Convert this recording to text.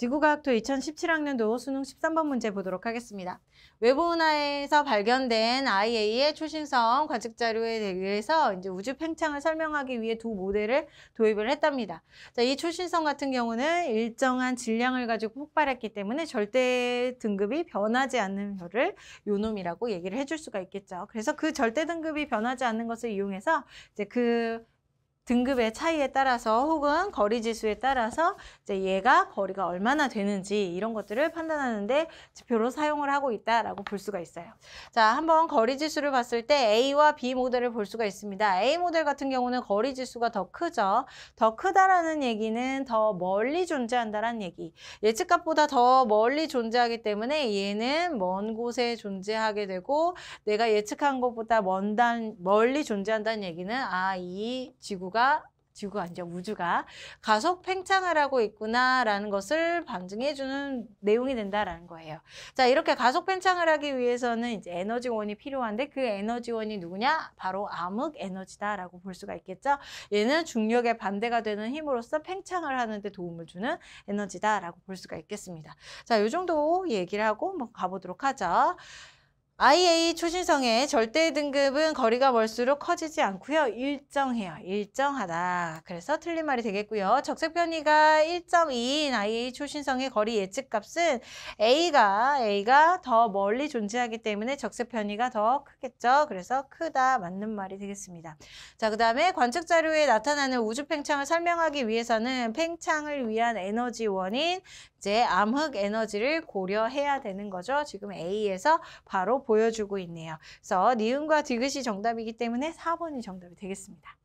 지구과학도 2017학년도 수능 13번 문제 보도록 하겠습니다. 외부은하에서 발견된 IA의 초신성 관측 자료에 의해서 이제 우주 팽창을 설명하기 위해 두 모델을 도입을 했답니다. 자, 이 초신성 같은 경우는 일정한 질량을 가지고 폭발했기 때문에 절대 등급이 변하지 않는 별을 요놈이라고 얘기를 해줄 수가 있겠죠. 그래서 그 절대 등급이 변하지 않는 것을 이용해서 이제 그 등급의 차이에 따라서 혹은 거리 지수에 따라서 이제 얘가 거리가 얼마나 되는지 이런 것들을 판단하는데 지표로 사용을 하고 있다라고 볼 수가 있어요. 자, 한번 거리 지수를 봤을 때 A와 B 모델을 볼 수가 있습니다. A 모델 같은 경우는 거리 지수가 더 크죠. 더 크다라는 얘기는 더 멀리 존재한다라는 얘기. 예측값보다 더 멀리 존재하기 때문에 얘는 먼 곳에 존재하게 되고 내가 예측한 것보다 먼 단, 멀리 존재한다는 얘기는 아, 이 지구가 지구가 지구가 아니 우주가 가속 팽창을 하고 있구나라는 것을 방증해주는 내용이 된다라는 거예요. 자, 이렇게 가속 팽창을 하기 위해서는 이제 에너지원이 필요한데 그 에너지원이 누구냐? 바로 암흑 에너지다라고 볼 수가 있겠죠. 얘는 중력에 반대가 되는 힘으로써 팽창을 하는데 도움을 주는 에너지다라고 볼 수가 있겠습니다. 자, 요 정도 얘기를 하고 한번 가보도록 하죠. IA 초신성의 절대 등급은 거리가 멀수록 커지지 않고요. 일정해요. 일정하다. 그래서 틀린 말이 되겠고요. 적색 편의가 1.2인 IA 초신성의 거리 예측값은 A가 A가 더 멀리 존재하기 때문에 적색 편의가 더 크겠죠. 그래서 크다 맞는 말이 되겠습니다. 자, 그다음에 관측 자료에 나타나는 우주 팽창을 설명하기 위해서는 팽창을 위한 에너지원인 이제 암흑 에너지를 고려해야 되는 거죠. 지금 A에서 바로 보여주고 있네요. 그래서 니은과 디귿이 정답이기 때문에 4번이 정답이 되겠습니다.